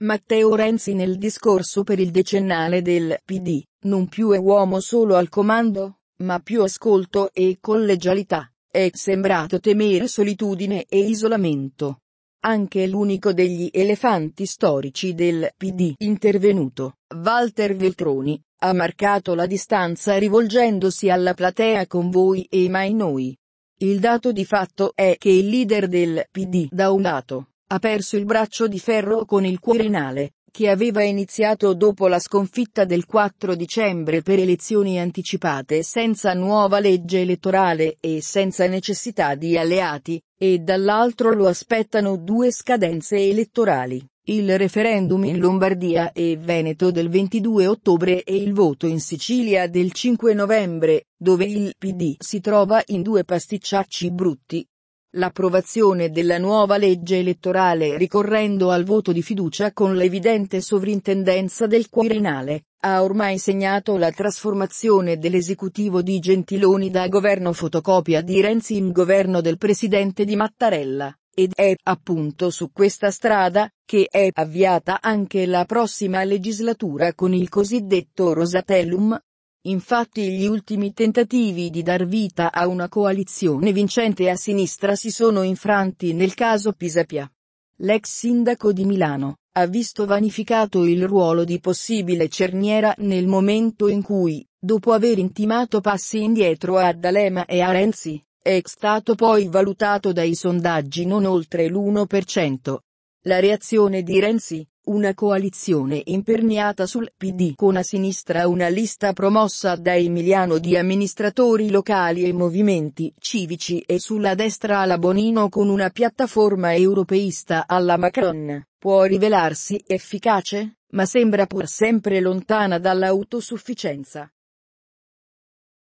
Matteo Renzi nel discorso per il decennale del PD, non più è uomo solo al comando, ma più ascolto e collegialità, è sembrato temere solitudine e isolamento. Anche l'unico degli elefanti storici del PD intervenuto, Walter Veltroni, ha marcato la distanza rivolgendosi alla platea con voi e mai noi. Il dato di fatto è che il leader del PD da un lato ha perso il braccio di ferro con il Quirinale, che aveva iniziato dopo la sconfitta del 4 dicembre per elezioni anticipate senza nuova legge elettorale e senza necessità di alleati, e dall'altro lo aspettano due scadenze elettorali il referendum in Lombardia e Veneto del 22 ottobre e il voto in Sicilia del 5 novembre, dove il PD si trova in due pasticciacci brutti, l'approvazione della nuova legge elettorale ricorrendo al voto di fiducia con l'evidente sovrintendenza del Quirinale, ha ormai segnato la trasformazione dell'esecutivo di Gentiloni da governo fotocopia di Renzi in governo del presidente di Mattarella, ed è appunto su questa strada, che è avviata anche la prossima legislatura con il cosiddetto Rosatellum, Infatti gli ultimi tentativi di dar vita a una coalizione vincente a sinistra si sono infranti nel caso Pisapia. L'ex sindaco di Milano ha visto vanificato il ruolo di possibile cerniera nel momento in cui, dopo aver intimato passi indietro a D'Alema e a Renzi, è stato poi valutato dai sondaggi non oltre l'1%. La reazione di Renzi, una coalizione imperniata sul PD con a sinistra una lista promossa da Emiliano di amministratori locali e movimenti civici e sulla destra alla Bonino con una piattaforma europeista alla Macron, può rivelarsi efficace, ma sembra pur sempre lontana dall'autosufficienza.